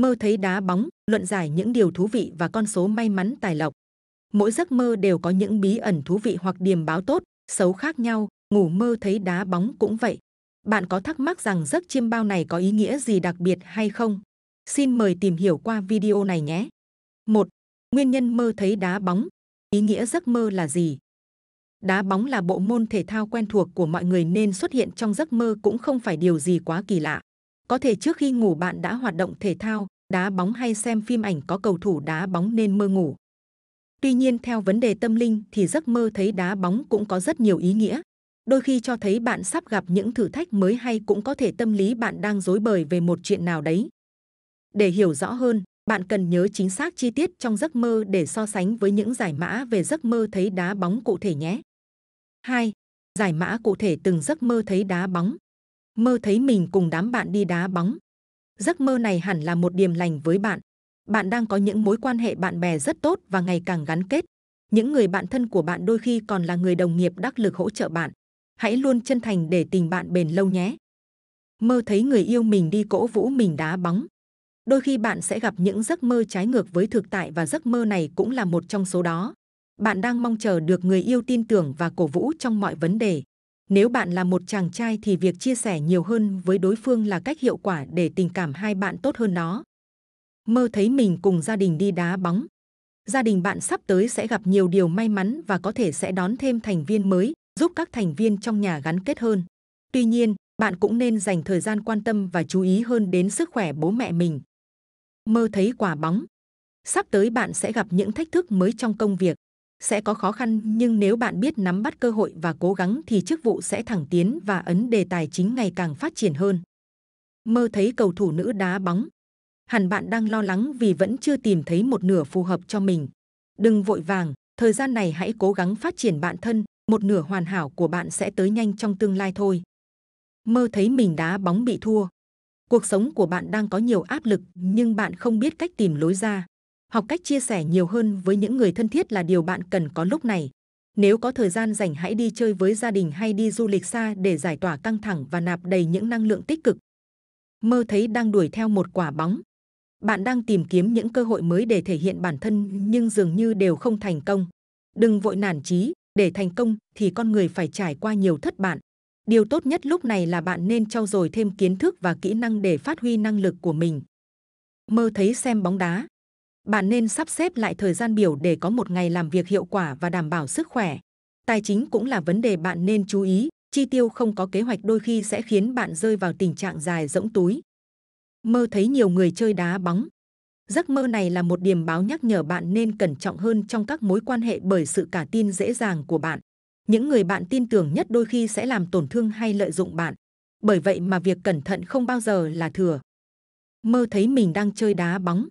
mơ thấy đá bóng, luận giải những điều thú vị và con số may mắn tài lộc. Mỗi giấc mơ đều có những bí ẩn thú vị hoặc điềm báo tốt, xấu khác nhau, ngủ mơ thấy đá bóng cũng vậy. Bạn có thắc mắc rằng giấc chiêm bao này có ý nghĩa gì đặc biệt hay không? Xin mời tìm hiểu qua video này nhé. 1. Nguyên nhân mơ thấy đá bóng. Ý nghĩa giấc mơ là gì? Đá bóng là bộ môn thể thao quen thuộc của mọi người nên xuất hiện trong giấc mơ cũng không phải điều gì quá kỳ lạ. Có thể trước khi ngủ bạn đã hoạt động thể thao, đá bóng hay xem phim ảnh có cầu thủ đá bóng nên mơ ngủ. Tuy nhiên theo vấn đề tâm linh thì giấc mơ thấy đá bóng cũng có rất nhiều ý nghĩa. Đôi khi cho thấy bạn sắp gặp những thử thách mới hay cũng có thể tâm lý bạn đang dối bời về một chuyện nào đấy. Để hiểu rõ hơn, bạn cần nhớ chính xác chi tiết trong giấc mơ để so sánh với những giải mã về giấc mơ thấy đá bóng cụ thể nhé. 2. Giải mã cụ thể từng giấc mơ thấy đá bóng mơ thấy mình cùng đám bạn đi đá bóng. Giấc mơ này hẳn là một điểm lành với bạn. Bạn đang có những mối quan hệ bạn bè rất tốt và ngày càng gắn kết. Những người bạn thân của bạn đôi khi còn là người đồng nghiệp đắc lực hỗ trợ bạn. Hãy luôn chân thành để tình bạn bền lâu nhé. Mơ thấy người yêu mình đi cổ vũ mình đá bóng. Đôi khi bạn sẽ gặp những giấc mơ trái ngược với thực tại và giấc mơ này cũng là một trong số đó. Bạn đang mong chờ được người yêu tin tưởng và cổ vũ trong mọi vấn đề. Nếu bạn là một chàng trai thì việc chia sẻ nhiều hơn với đối phương là cách hiệu quả để tình cảm hai bạn tốt hơn đó. Mơ thấy mình cùng gia đình đi đá bóng. Gia đình bạn sắp tới sẽ gặp nhiều điều may mắn và có thể sẽ đón thêm thành viên mới, giúp các thành viên trong nhà gắn kết hơn. Tuy nhiên, bạn cũng nên dành thời gian quan tâm và chú ý hơn đến sức khỏe bố mẹ mình. Mơ thấy quả bóng. Sắp tới bạn sẽ gặp những thách thức mới trong công việc, sẽ có khó khăn nhưng nếu bạn biết nắm bắt cơ hội và cố gắng thì chức vụ sẽ thẳng tiến và ấn đề tài chính ngày càng phát triển hơn. Mơ thấy cầu thủ nữ đá bóng. Hẳn bạn đang lo lắng vì vẫn chưa tìm thấy một nửa phù hợp cho mình. Đừng vội vàng, thời gian này hãy cố gắng phát triển bản thân, một nửa hoàn hảo của bạn sẽ tới nhanh trong tương lai thôi. Mơ thấy mình đá bóng bị thua. Cuộc sống của bạn đang có nhiều áp lực nhưng bạn không biết cách tìm lối ra học cách chia sẻ nhiều hơn với những người thân thiết là điều bạn cần có lúc này. Nếu có thời gian rảnh hãy đi chơi với gia đình hay đi du lịch xa để giải tỏa căng thẳng và nạp đầy những năng lượng tích cực. Mơ thấy đang đuổi theo một quả bóng. Bạn đang tìm kiếm những cơ hội mới để thể hiện bản thân nhưng dường như đều không thành công. Đừng vội nản chí, để thành công thì con người phải trải qua nhiều thất bại. Điều tốt nhất lúc này là bạn nên trau dồi thêm kiến thức và kỹ năng để phát huy năng lực của mình. Mơ thấy xem bóng đá bạn nên sắp xếp lại thời gian biểu để có một ngày làm việc hiệu quả và đảm bảo sức khỏe. Tài chính cũng là vấn đề bạn nên chú ý, chi tiêu không có kế hoạch đôi khi sẽ khiến bạn rơi vào tình trạng dài rỗng túi. Mơ thấy nhiều người chơi đá bóng. Giấc mơ này là một điểm báo nhắc nhở bạn nên cẩn trọng hơn trong các mối quan hệ bởi sự cả tin dễ dàng của bạn. Những người bạn tin tưởng nhất đôi khi sẽ làm tổn thương hay lợi dụng bạn. Bởi vậy mà việc cẩn thận không bao giờ là thừa. Mơ thấy mình đang chơi đá bóng.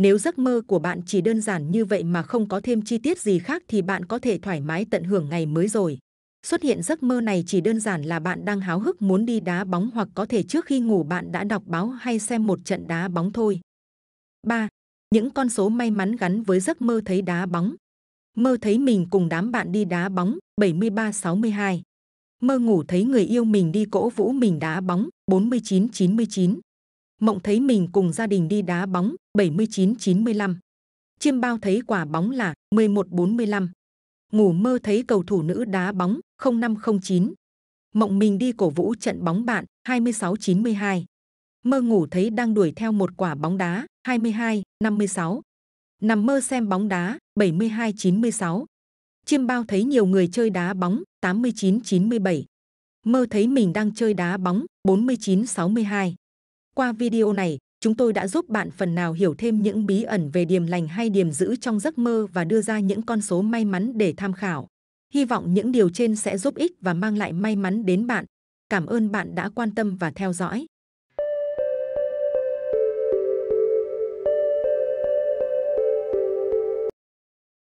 Nếu giấc mơ của bạn chỉ đơn giản như vậy mà không có thêm chi tiết gì khác thì bạn có thể thoải mái tận hưởng ngày mới rồi. Xuất hiện giấc mơ này chỉ đơn giản là bạn đang háo hức muốn đi đá bóng hoặc có thể trước khi ngủ bạn đã đọc báo hay xem một trận đá bóng thôi. 3. Những con số may mắn gắn với giấc mơ thấy đá bóng. Mơ thấy mình cùng đám bạn đi đá bóng 7362. Mơ ngủ thấy người yêu mình đi cổ vũ mình đá bóng 4999 mộng thấy mình cùng gia đình đi đá bóng 79-95. Chiêm bao thấy quả bóng là 11-45. Ngủ mơ thấy cầu thủ nữ đá bóng 0509. Mộng mình đi cổ vũ trận bóng bạn 26-92. Mơ ngủ thấy đang đuổi theo một quả bóng đá 22-56. Nằm mơ xem bóng đá 72-96. Chiêm bao thấy nhiều người chơi đá bóng 89-97. Mơ thấy mình đang chơi đá bóng 49-62. Qua video này, chúng tôi đã giúp bạn phần nào hiểu thêm những bí ẩn về điềm lành hay điềm giữ trong giấc mơ và đưa ra những con số may mắn để tham khảo. Hy vọng những điều trên sẽ giúp ích và mang lại may mắn đến bạn. Cảm ơn bạn đã quan tâm và theo dõi.